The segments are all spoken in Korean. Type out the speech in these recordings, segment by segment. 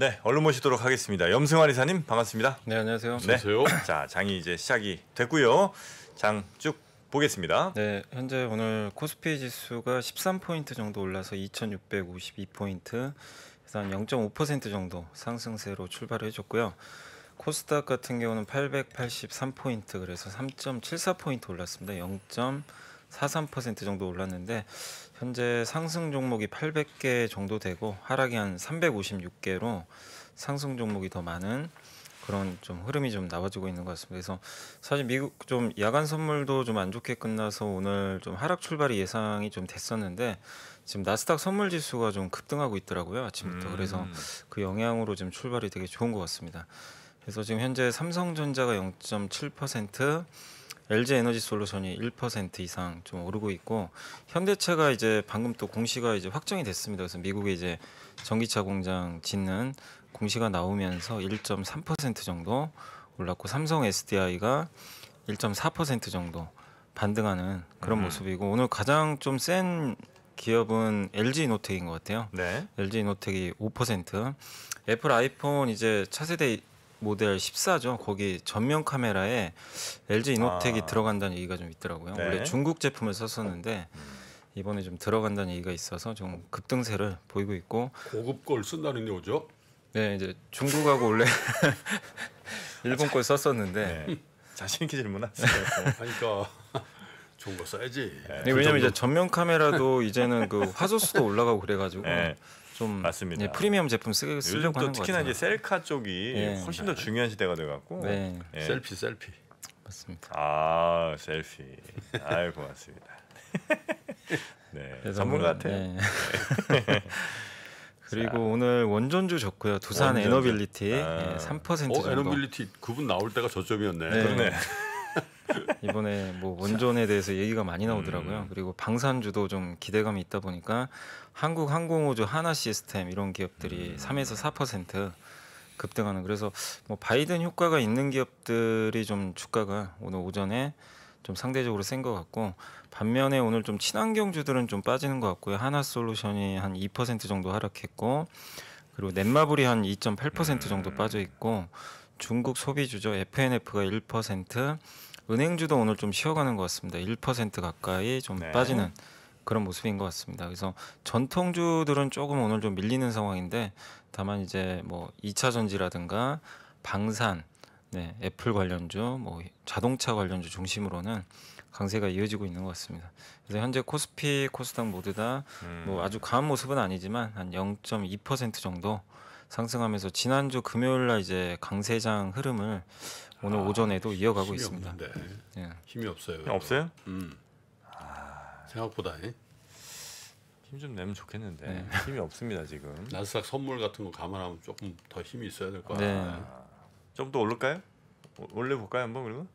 네, 얼른 모시도록 하겠습니다. 염승환 이사님 반갑습니다. 네, 안녕하세요. 네. 안녕하세요. 자, 장이 이제 시작이 됐고요. 장 쭉 보겠습니다. 네, 현재 오늘 코스피 지수가 13포인트 정도 올라서 2652포인트 그래서 한0.5% 정도 상승세로 출발을 해줬고요. 코스닥 같은 경우는 883포인트 그래서 3.74포인트 올랐습니다. 0.43% 정도 올랐는데 현재 상승 종목이 800개 정도 되고 하락이 한 356개로 상승 종목이 더 많은 그런 좀 흐름이 좀 나와지고 있는 것 같습니다. 그래서 사실 미국 좀 야간 선물도 좀 안 좋게 끝나서 오늘 좀 하락 출발이 예상이 좀 됐었는데 지금 나스닥 선물 지수가 좀 급등하고 있더라고요 아침부터 음. 그래서 그 영향으로 지금 출발이 되게 좋은 것 같습니다. 그래서 지금 현재 삼성전자가 0.7%, LG 에너지 솔루션이 1% 이상 좀 오르고 있고 현대차가 이제 방금 또 공시가 이제 확정이 됐습니다. 그래서 미국에 이제 전기차 공장 짓는 공시가 나오면서 1.3% 정도 올랐고 삼성 SDI가 1.4% 정도 반등하는 그런 음. 모습이고 오늘 가장 좀 센 기업은 LG 노텍인 것 같아요. 네. LG 노텍이 5%, 애플 아이폰 이제 차세대 모델 14죠. 거기 전면 카메라에 LG 아. 이노텍이 아. 들어간다는 얘기가 좀 있더라고요. 네. 원래 중국 제품을 썼었는데 이번에 좀 들어간다는 얘기가 있어서 좀 급등세를 보이고 있고 고급 걸 쓴다는 얘기죠? 네, 이제 중국하고 원래 일본 걸 썼었는데 네. 자신 있게 질문하세요. 네, 네. 그니까 좋은 거 써야지. 네. 네 왜냐면 그 이제 전면 카메라도 이제는 그 화소수도 올라가고 그래가지고 네. 좀 맞습니다. 예, 프리미엄 제품 쓰, 요즘 또 특히나 이제 셀카 쪽이 예. 훨씬 더 중요한 시대가 돼갖고 네. 예. 셀피 셀피 맞습니다. 아 셀피 아유 고맙습니다. 네전문 같아. 네. 네. 네. 그리고 자. 오늘 원전주 좋고요. 두산 원전주. 에너빌리티 아. 예, 3% 어, 정도. 에너빌리티 구분 나올 때가 저점이었네. 네. 그러네. 이번에 뭐 원전에 대해서 얘기가 많이 나오더라고요. 음. 그리고 방산주도 좀 기대감이 있다 보니까 한국 항공우주 하나 시스템 이런 기업들이 음. 3에서 4% 급등하는 그래서 뭐 바이든 효과가 있는 기업들이 좀 주가가 오늘 오전에 좀 상대적으로 센 것 같고 반면에 오늘 좀 친환경주들은 좀 빠지는 것 같고요. 하나솔루션이 한 2% 정도 하락했고 그리고 넷마블이 한 2.8% 정도 음. 빠져 있고 중국 소비주죠 FNF가 1%, 은행주도 오늘 좀 쉬어가는 것 같습니다. 1% 가까이 좀 네. 빠지는 그런 모습인 것 같습니다. 그래서 전통주들은 조금 오늘 좀 밀리는 상황인데 다만 이제 뭐 2차 전지라든가 방산, 네, 애플 관련주, 뭐 자동차 관련주 중심으로는 강세가 이어지고 있는 것 같습니다. 그래서 현재 코스피, 코스닥 모두 다뭐 음. 아주 강한 모습은 아니지만 한 0.2% 정도 상승하면서 지난주 금요일 날 이제 강세장 흐름을 오늘 아, 오전에도 이어가고 있습니다. 예. 힘이 없어요. 이 없어요? 음. 아, 생각보다 힘 좀 내면 좋겠는데 네. 힘이 없습니다 지금. 나스닥 선물 같은 거 감안하면 조금 더 힘이 있어야 될것같 네. 아, 좀더 오를까요? 올려 볼까요 한번 그리고?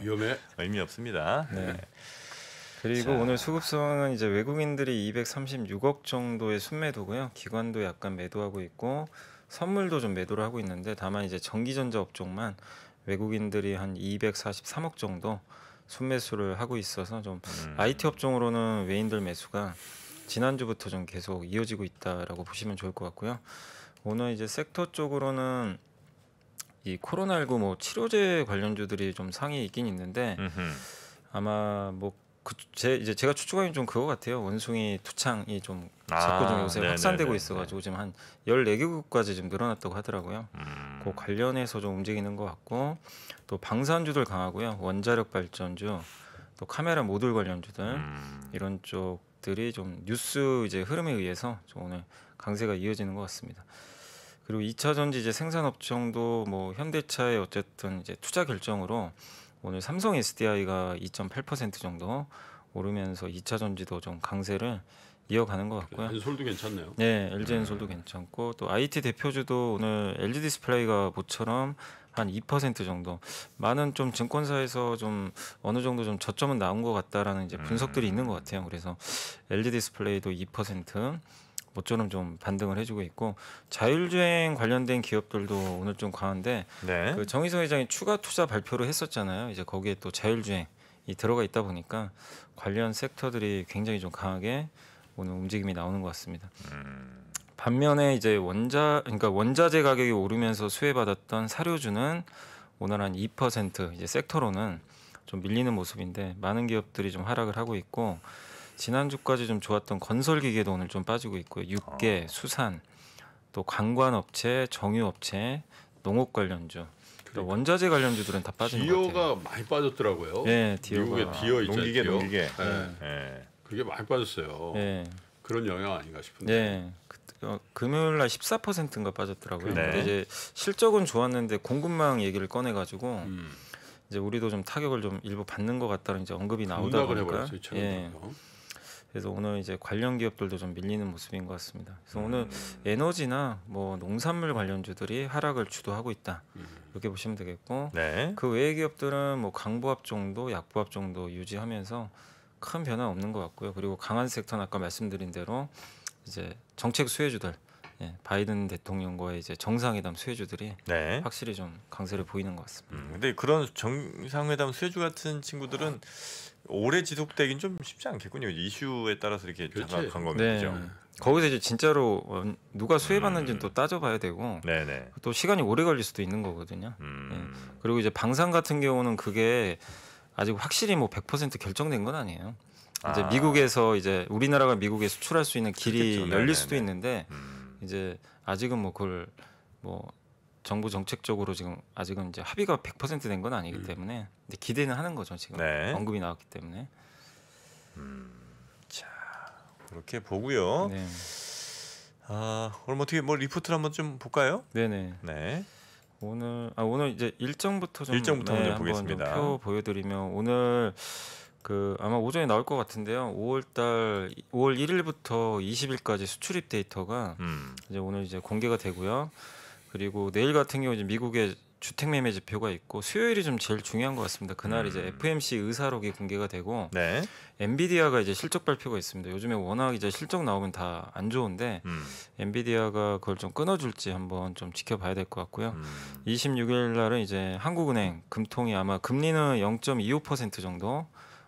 위험해. 의미 없습니다. 네. 네. 그리고 자. 오늘 수급 상황은 이제 외국인들이 236억 정도의 순매도고요. 기관도 약간 매도하고 있고 선물도 좀 매도를 하고 있는데 다만 이제 전기전자 업종만 외국인들이 한 243억 정도 순매수를 하고 있어서 좀 음. IT 업종으로는 외인들 매수가 지난주부터 좀 계속 이어지고 있다라고 보시면 좋을 것 같고요. 오늘 이제 섹터 쪽으로는 이 코로나19 뭐 치료제 관련주들이 좀 상위 있긴 있는데 음흠. 아마 뭐 그제 이제 제가 추측하기엔 좀 그거 같아요. 원숭이 투창이 좀 아, 자꾸 좀 요새 아, 확산되고 네, 있어가지고 지금 한 14개국까지 지금 늘어났다고 하더라고요. 음. 그 관련해서 좀 움직이는 것 같고 또 방산주들 강하고요. 원자력 발전주, 또 카메라 모듈 관련주들 음. 이런 쪽들이 좀 뉴스 이제 흐름에 의해서 좀 오늘 강세가 이어지는 것 같습니다. 그리고 2차 전지 이제 생산업종도 뭐 현대차의 어쨌든 이제 투자 결정으로 오늘 삼성 SDI가 2.8% 정도 오르면서 2차 전지도 좀 강세를 이어가는 것 같고요. 엔솔도 괜찮네요. 네, LG 네. 엔솔도 네. 괜찮고 또 IT 대표주도 오늘 LG 디스플레이가 모처럼 한 2% 정도 많은 좀 증권사에서 좀 어느 정도 좀 저점은 나온 것 같다라는 이제 분석들이 음. 있는 것 같아요. 그래서 LG 디스플레이도 2% 모처럼 좀 반등을 해주고 있고 자율주행 관련된 기업들도 오늘 좀 강한데 네. 그 정의성 회장이 추가 투자 발표를 했었잖아요. 이제 거기에 또 자율주행이 들어가 있다 보니까 관련 섹터들이 굉장히 좀 강하게 오늘 움직임이 나오는 것 같습니다. 음. 반면에 이제 원자 그러니까 원자재 가격이 오르면서 수혜받았던 사료주는 오늘 한2% 이제 섹터로는 좀 밀리는 모습인데 많은 기업들이 좀 하락을 하고 있고 지난주까지 좀 좋았던 건설 기계도 오늘 좀 빠지고 있고요. 육계, 어. 아. 수산, 또 관관업체, 정유업체, 농업 관련주. 그러니까. 원자재 관련주들은 다 빠진 것 같아요. 디어가 많이 빠졌더라고요. 네, 디어가. 미국의 디어 있죠. 농기계, 디어. 농기계. 네. 네. 네. 그게 많이 빠졌어요. 네. 그런 영향 아닌가 싶은데. 네. 그, 어, 금요일 날 14%인가 빠졌더라고요. 네. 근데 이제 실적은 좋았는데 공급망 얘기를 꺼내 가지고 음. 이제 우리도 좀 타격을 좀 일부 받는 것 같다는 이제 언급이 그 나오다 보니까 해버렸어요, 예. 그래서 오늘 이제 관련 기업들도 좀 밀리는 모습인 것 같습니다. 그래서 음. 오늘 에너지나 뭐 농산물 관련주들이 하락을 주도하고 있다. 음. 이렇게 보시면 되겠고 네. 그 외의 기업들은 뭐 강보합 정도, 약보합 정도 유지하면서 큰 변화 없는 것 같고요. 그리고 강한 섹터는 아까 말씀드린 대로 이제 정책 수혜주들 예, 바이든 대통령과의 이제 정상회담 수혜주들이 네. 확실히 좀 강세를 보이는 것 같습니다. 음, 근데 그런 정상회담 수혜주 같은 친구들은 어. 오래 지속되긴 좀 쉽지 않겠군요. 이슈에 따라서 이렇게 장악한 거면 네. 죠 거기서 이제 진짜로 어, 누가 수혜받는지는 음. 또 따져봐야 되고 네네. 또 시간이 오래 걸릴 수도 있는 거거든요. 음. 예. 그리고 이제 방산 같은 경우는 그게 아직 확실히 뭐 100% 결정된 건 아니에요. 이제 아. 미국에서 이제 우리나라가 미국에 수출할 수 있는 길이 그렇겠죠. 열릴 네네 수도 있는데 음. 이제 아직은 뭐 그걸 뭐 정부 정책적으로 지금 아직은 이제 합의가 100%된 건 아니기 음. 때문에 근데 기대는 하는 거죠 지금 네. 언급이 나왔기 때문에. 음, 자 그렇게 보고요. 네. 아 그럼 어떻게 뭐 리포트를 한번 좀 볼까요? 네네. 네. 오늘 아 오늘 이제 일정부터 좀 일정부터 네, 보겠습니다. 표 보여드리면 오늘 그 아마 오전에 나올 것 같은데요. 5월달 5월 1일부터 20일까지 수출입 데이터가 음. 이제 오늘 이제 공개가 되고요. 그리고 내일 같은 경우 이제 미국의 주택 매매 지표가 있고 수요일이 좀 제일 중요한 것 같습니다. 그날 음. 이제 FMC 의사록이 공개가 되고 네. 엔비디아가 이제 실적 발표가 있습니다. 요즘에 워낙 이제 실적 나오면 다 안 좋은데 음. 엔비디아가 그걸 좀 끊어줄지 한번 좀 지켜봐야 될 것 같고요. 음. 26일 날은 이제 한국은행 금통이 아마 금리는 0.25% 정도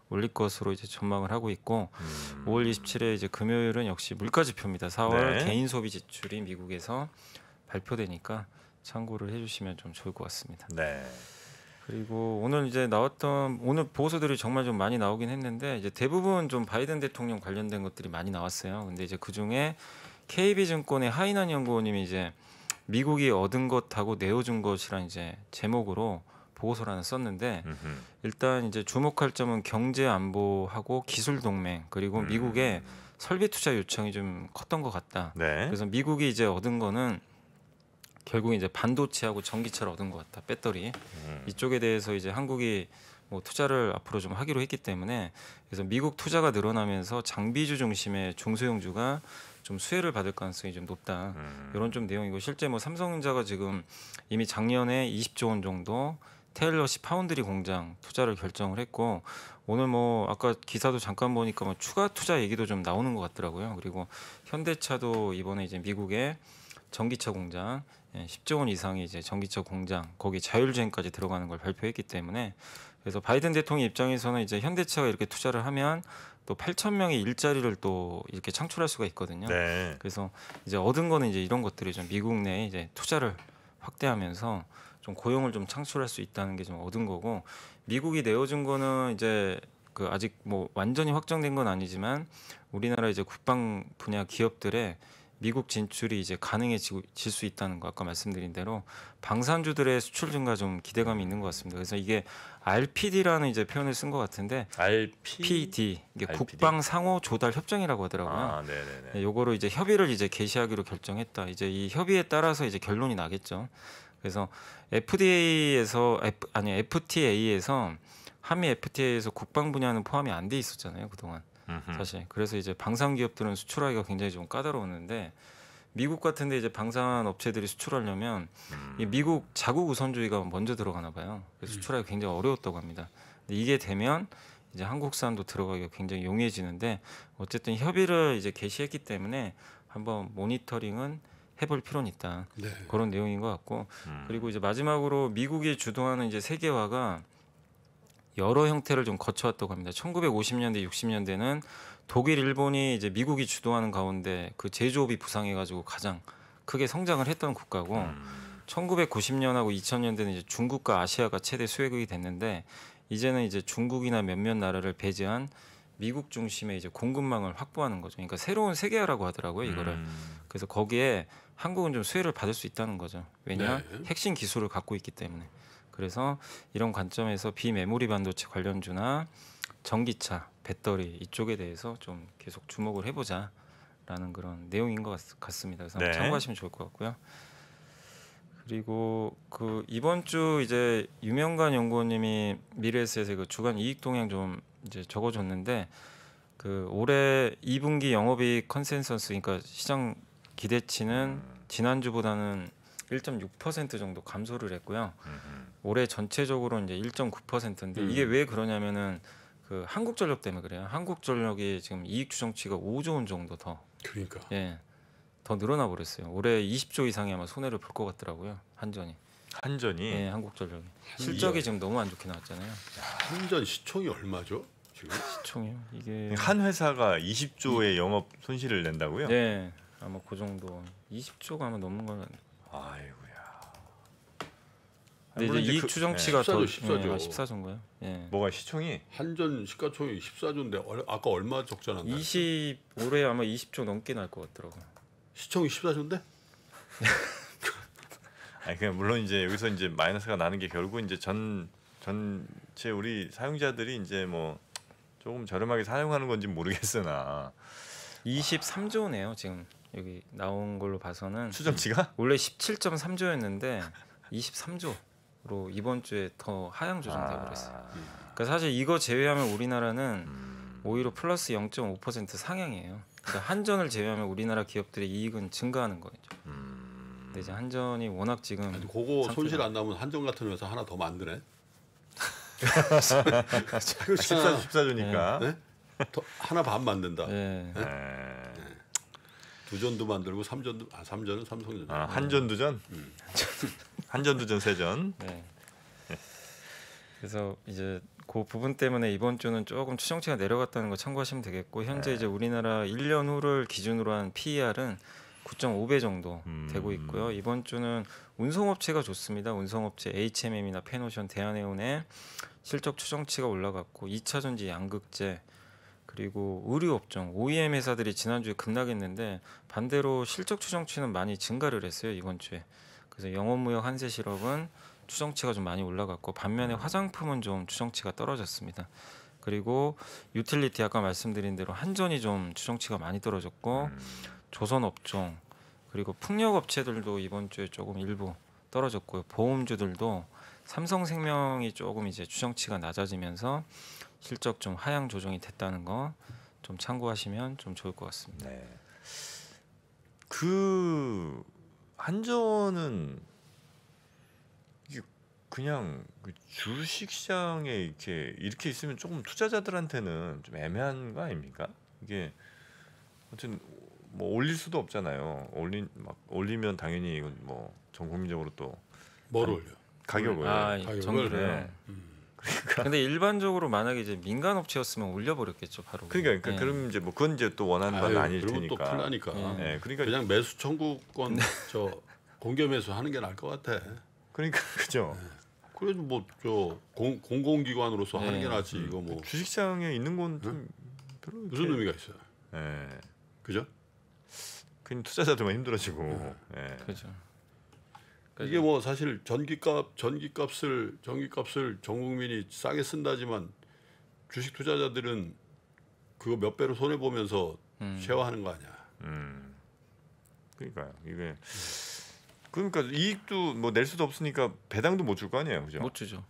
올릴 것으로 이제 전망을 하고 있고 음. 5월 27일에 이제 금요일은 역시 물가 지표입니다. 4월 네. 개인 소비 지출이 미국에서 발표되니까 참고를 해주시면 좀 좋을 것 같습니다. 네. 그리고 오늘 이제 나왔던 오늘 보고서들이 정말 좀 많이 나오긴 했는데 이제 대부분 좀 바이든 대통령 관련된 것들이 많이 나왔어요. 근데 이제 그 중에 KB증권의 하이난 연구원님이 이제 미국이 얻은 것하고 내어준 것이란 이제 제목으로 보고서라는 썼는데 음흠. 일단 이제 주목할 점은 경제 안보하고 기술 동맹 그리고 음. 미국의 설비 투자 요청이 좀 컸던 것 같다. 네. 그래서 미국이 이제 얻은 거는 결국 이제 반도체하고 전기차를 얻은 것 같다. 배터리 음. 이쪽에 대해서 이제 한국이 뭐 투자를 앞으로 좀 하기로 했기 때문에 그래서 미국 투자가 늘어나면서 장비주 중심의 중소형주가 좀 수혜를 받을 가능성이 좀 높다. 음. 이런 좀 내용이고 실제 뭐 삼성전자가 지금 이미 작년에 20조 원 정도 테일러시 파운드리 공장 투자를 결정을 했고 오늘 뭐 아까 기사도 잠깐 보니까 뭐 추가 투자 얘기도 좀 나오는 것 같더라고요. 그리고 현대차도 이번에 이제 미국에 전기차 공장 10조 예, 원 이상의 이제 전기차 공장 거기 자율주행까지 들어가는 걸 발표했기 때문에 그래서 바이든 대통령 입장에서는 이제 현대차가 이렇게 투자를 하면 또 8천 명의 일자리를 또 이렇게 창출할 수가 있거든요. 네. 그래서 이제 얻은 거는 이제 이런 것들이 좀 미국 내에 이제 투자를 확대하면서 좀 고용을 좀 창출할 수 있다는 게 좀 얻은 거고 미국이 내어준 거는 이제 그 아직 뭐 완전히 확정된 건 아니지만 우리나라 이제 국방 분야 기업들의 미국 진출이 이제 가능해질 수 있다는 거 아까 말씀드린 대로 방산주들의 수출 증가 좀 기대감이 있는 것 같습니다. 그래서 이게 RPD라는 이제 표현을 쓴 것 같은데 RPD 이게 RPD? 국방 상호 조달 협정이라고 하더라고요. 아, 네네네. 네, 요거로 이제 협의를 이제 개시하기로 결정했다. 이제 이 협의에 따라서 이제 결론이 나겠죠. 그래서 FDA에서 F, 아니 FTA에서 한미 FTA에서 국방 분야는 포함이 안 돼 있었잖아요 그동안. 사실 그래서 이제 방산 기업들은 수출하기가 굉장히 좀 까다로웠는데 미국 같은데 이제 방산 업체들이 수출하려면 음. 이 미국 자국 우선주의가 먼저 들어가나 봐요. 그래서 음. 수출하기 굉장히 어려웠다고 합니다. 근데 이게 되면 이제 한국산도 들어가기가 굉장히 용이해지는데 어쨌든 협의를 이제 개시했기 때문에 한번 모니터링은 해볼 필요는 있다 네. 그런 내용인 것 같고 음. 그리고 이제 마지막으로 미국이 주도하는 이제 세계화가 여러 형태를 좀 거쳐왔다고 합니다. 1950년대, 60년대는 독일, 일본이 이제 미국이 주도하는 가운데 그 제조업이 부상해가지고 가장 크게 성장을 했던 국가고 음. 1990년하고 2000년대는 이제 중국과 아시아가 최대 수혜국이 됐는데 이제는 이제 중국이나 몇몇 나라를 배제한 미국 중심의 이제 공급망을 확보하는 거죠. 그러니까 새로운 세계화라고 하더라고요, 이거를. 음. 그래서 거기에 한국은 좀 수혜를 받을 수 있다는 거죠. 왜냐? 네. 핵심 기술을 갖고 있기 때문에. 그래서 이런 관점에서 비메모리 반도체 관련주나 전기차, 배터리 이쪽에 대해서 좀 계속 주목을 해보자라는 그런 내용인 것 같, 습니다 그래서 네. 참고하시면 좋을 것 같고요. 그리고 그 이번 주 이제 유명관 연구원님이 미래에셋의 그 주간 이익 동향 좀 이제 적어줬는데 그 올해 2분기 영업이익 컨센서스 그러니까 시장 기대치는 음. 지난주보다는 1.6% 정도 감소를 했고요. 음흠. 올해 전체적으로 이제 1.9%인데 음. 이게 왜 그러냐면은 그 한국전력 때문에 그래요. 한국전력이 지금 이익 추정치가 5조 원 정도 더 그러니까 예. 더 늘어나 버렸어요. 올해 20조 이상이 아마 손해를 볼 것 같더라고요. 한전이. 한전이 예, 한국전력이. 실적이 지금 너무 안 좋게 나왔잖아요. 한전 시총이 얼마죠? 지금? 시총이요. 이게 한 회사가 20조의 영업 손실을 낸다고요? 예. 아마 그 정도 20조가 아마 넘는 걸 아이고야. 근데 이제 이 그, 추정치가 14조, 14조. 음, 예, 아, 14조인가요? 예. 뭐가 시총이? 한전 시가총액 14조인데 얼, 아까 얼마 적자 난다. 20 올해 아마 20조 넘게 날 것 같더라고. 시총이 14조인데? 아니 그냥 물론 이제 여기서 이제 마이너스가 나는 게 결국 이제 전 전체 우리 사용자들이 이제 뭐 조금 저렴하게 사용하는 건지 모르겠으나 23조네요 지금 여기 나온 걸로 봐서는 추정치가 음, 원래 17.3조였는데 23조로 이번 주에 더 하향 조정되고그랬어요 아... 그러니까 사실 이거 제외하면 우리나라는 음... 오히려 플러스 0.5% 상향이에요. 그러니까 한전을 제외하면 우리나라 기업들의 이익은 증가하는 거죠. 음... 근데 이제 한전이 워낙 지금 아니, 그거 손실 안 나면 한전 같은 회사 하나 더 만드네. 14, 14조니까 네. 네? 하나 반 만든다. 네. 네? 네. 두전도 만들고 삼전도 아 삼전은 삼성전. 아, 한전 두전. 음. 한전 두전 세전. 네. 그래서 이제 그 부분 때문에 이번 주는 조금 추정치가 내려갔다는 거 참고하시면 되겠고 현재 네. 이제 우리나라 1년 후를 기준으로 한 PER은 9.5배 정도 음. 되고 있고요. 이번 주는 운송업체가 좋습니다. 운송업체 HMM이나 페노션, 대한해운의 실적 추정치가 올라갔고 2차전지 양극재 그리고 의류업종 OEM 회사들이 지난주에 급락했는데 반대로 실적 추정치는 많이 증가를 했어요 이번 주에. 그래서 영업무역 한세 실업은 추정치가 좀 많이 올라갔고 반면에 음. 화장품은 좀 추정치가 떨어졌습니다. 그리고 유틸리티 아까 말씀드린 대로 한전이 좀 추정치가 많이 떨어졌고 음. 조선 업종 그리고 풍력 업체들도 이번 주에 조금 일부 떨어졌고요. 보험주들도 삼성생명이 조금 이제 추정치가 낮아지면서 실적 좀 하향 조정이 됐다는 거 좀 참고하시면 좀 좋을 것 같습니다. 네. 그 한전은 그냥 그 주식시장에 이렇게 이렇게 있으면 조금 투자자들한테는 좀 애매한 거 아닙니까? 이게 어쨌든 뭐 올릴 수도 없잖아요. 올린 막 올리면 당연히 이건 뭐전 국민적으로 또 뭘 올려? 가격을 아, 가격을 전기를 네. 음. 그러니까. 근데 일반적으로 만약에 이제 민간 업체였으면 올려버렸겠죠 바로. 그러니까, 그러니까 네. 그럼 이제 뭐 그건 이제 또 원하는 건 아닐 그리고 테니까. 그리고 또 풀라니까. 네. 네. 그러니까 그냥 매수 청구권 저 공개 매수 하는 게 나을 것 같아. 그러니까 그죠. 그래도 뭐 저 공공기관으로서 하는 게 낫지 이거 뭐. 주식장에 있는 건좀 별로 무슨 의미가 있어요. 예. 그죠? 그 투자자들만 힘들어지고. 예. 그죠. 이게 뭐 사실 전기값 전기값을 전기값을 전 국민이 싸게 쓴다지만 주식 투자자들은 그거 몇 배로 손해 보면서 음. 쉐어하는 거 아니야. 음. 그러니까요. 이게 그러니까 이익도 뭐 낼 수도 없으니까 배당도 못 줄 거 아니에요, 그죠? 못 주죠.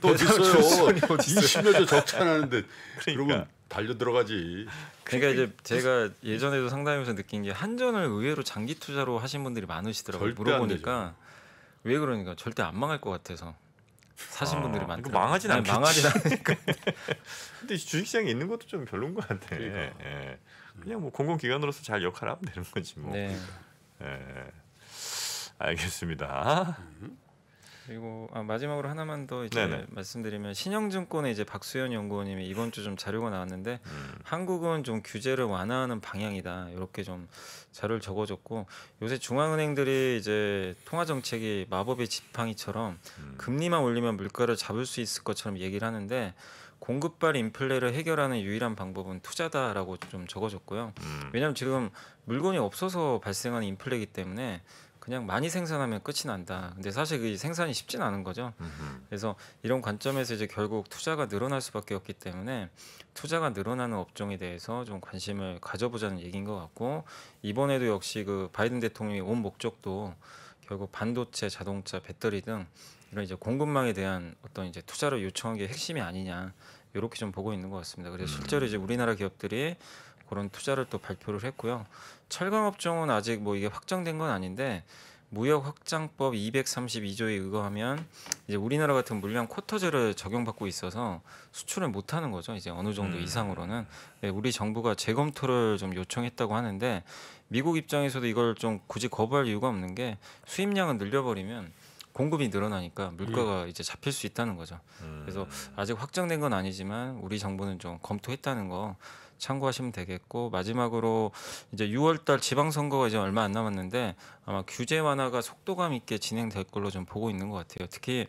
또 있어요. 20년 전 적자나는데 그러니까. 그러면 달려 들어가지. 그러니까 이제 제가 예전에도 상담하면서 느낀 게 한전을 의외로 장기 투자로 하신 분들이 많으시더라고요. 물어보니까 왜 그러니까 절대 안 망할 것 같아서 사신 아, 분들이 많다. 망하진 않겠지. 망하진 않으니까. 근데 주식시장에 있는 것도 좀 별론 것 같아. 그러니까. 예. 예. 그냥 뭐 공공기관으로서 잘 역할을 하면 되는 거지 뭐. 네. 예. 알겠습니다. 음. 그리고 아, 마지막으로 하나만 더 이제 네네. 말씀드리면 신영증권의 이제 박수현 연구원님이 이번 주 좀 자료가 나왔는데 음. 한국은 좀 규제를 완화하는 방향이다 이렇게 좀 자료를 적어줬고 요새 중앙은행들이 이제 통화 정책이 마법의 지팡이처럼 음. 금리만 올리면 물가를 잡을 수 있을 것처럼 얘기를 하는데 공급발 인플레를 해결하는 유일한 방법은 투자다라고 좀 적어줬고요. 음. 왜냐하면 지금 물건이 없어서 발생하는 인플레이기 때문에 그냥 많이 생산하면 끝이 난다. 근데 사실 그 생산이 쉽진 않은 거죠. 그래서 이런 관점에서 이제 결국 투자가 늘어날 수밖에 없기 때문에 투자가 늘어나는 업종에 대해서 좀 관심을 가져보자는 얘기인 것 같고 이번에도 역시 그 바이든 대통령이 온 목적도 결국 반도체, 자동차, 배터리 등 이런 이제 공급망에 대한 어떤 이제 투자를 요청한 게 핵심이 아니냐 이렇게 좀 보고 있는 것 같습니다. 그래서 실제로 음. 이제 우리나라 기업들이 그런 투자를 또 발표를 했고요. 철강 업종은 아직 뭐 이게 확정된 건 아닌데 무역 확장법 232조에 의거하면 이제 우리나라 같은 물량 쿼터제를 적용받고 있어서 수출을 못 하는 거죠. 이제 어느 정도 음. 이상으로는 네, 우리 정부가 재검토를 좀 요청했다고 하는데 미국 입장에서도 이걸 좀 굳이 거부할 이유가 없는 게수입량은 늘려버리면 공급이 늘어나니까 물가가 음. 이제 잡힐 수 있다는 거죠. 음. 그래서 아직 확정된 건 아니지만 우리 정부는 좀 검토했다는 거 참고하시면 되겠고 마지막으로 이제 6월달 지방선거가 이제 얼마 안 남았는데 아마 규제 완화가 속도감 있게 진행될 걸로 좀 보고 있는 것 같아요. 특히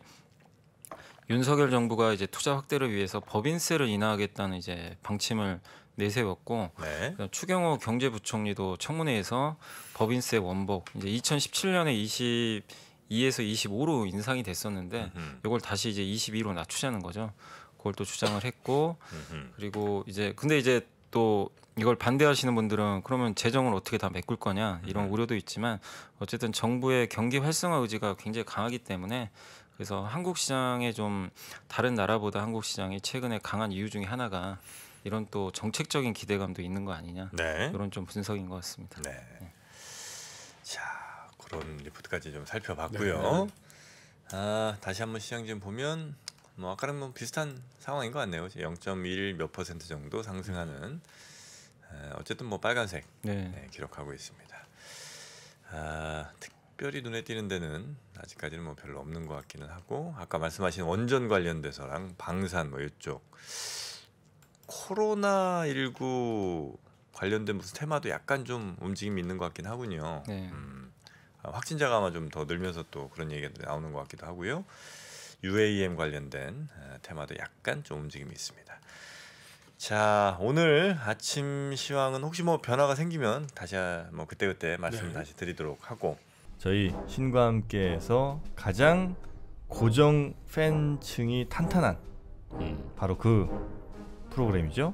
윤석열 정부가 이제 투자 확대를 위해서 법인세를 인하하겠다는 이제 방침을 내세웠고 네. 추경호 경제부총리도 청문회에서 법인세 원복 이제 2017년에 20 2에서 25로 인상이 됐었는데 음흠. 이걸 다시 이제 22로 낮추자는 거죠. 그걸 또 주장을 했고 음흠. 그리고 이제 근데 이제 또 이걸 반대하시는 분들은 그러면 재정을 어떻게 다 메꿀 거냐 이런 네. 우려도 있지만 어쨌든 정부의 경기 활성화 의지가 굉장히 강하기 때문에 그래서 한국 시장에 좀 다른 나라보다 한국 시장이 최근에 강한 이유 중에 하나가 이런 또 정책적인 기대감도 있는 거 아니냐 네. 이런 좀 분석인 것 같습니다. 네. 네. 자 그런 리포트까지 좀 살펴봤고요. 네. 아 다시 한번 시장 좀 보면 뭐 아까랑 뭐 비슷한 상황인 것 같네요. 0.1 몇 퍼센트 정도 상승하는 어쨌든 뭐 빨간색 네. 네, 기록하고 있습니다. 아, 특별히 눈에 띄는 데는 아직까지는 뭐 별로 없는 것 같기는 하고 아까 말씀하신 원전 관련돼서랑 방산 뭐 이쪽 코로나 19 관련된 무슨 테마도 약간 좀 움직임이 있는 것 같긴 하군요. 네. 음, 아, 확진자가 아마 좀 더 늘면서 또 그런 얘기가 나오는 것 같기도 하고요. UAM 관련된 어, 테마도 약간 좀 움직임이 있습니다. 자 오늘 아침 시황은 혹시 뭐 변화가 생기면 다시 뭐 그때 그때 말씀 네. 다시 드리도록 하고 저희 신과 함께에서 가장 고정 팬층이 탄탄한 음. 바로 그 프로그램이죠.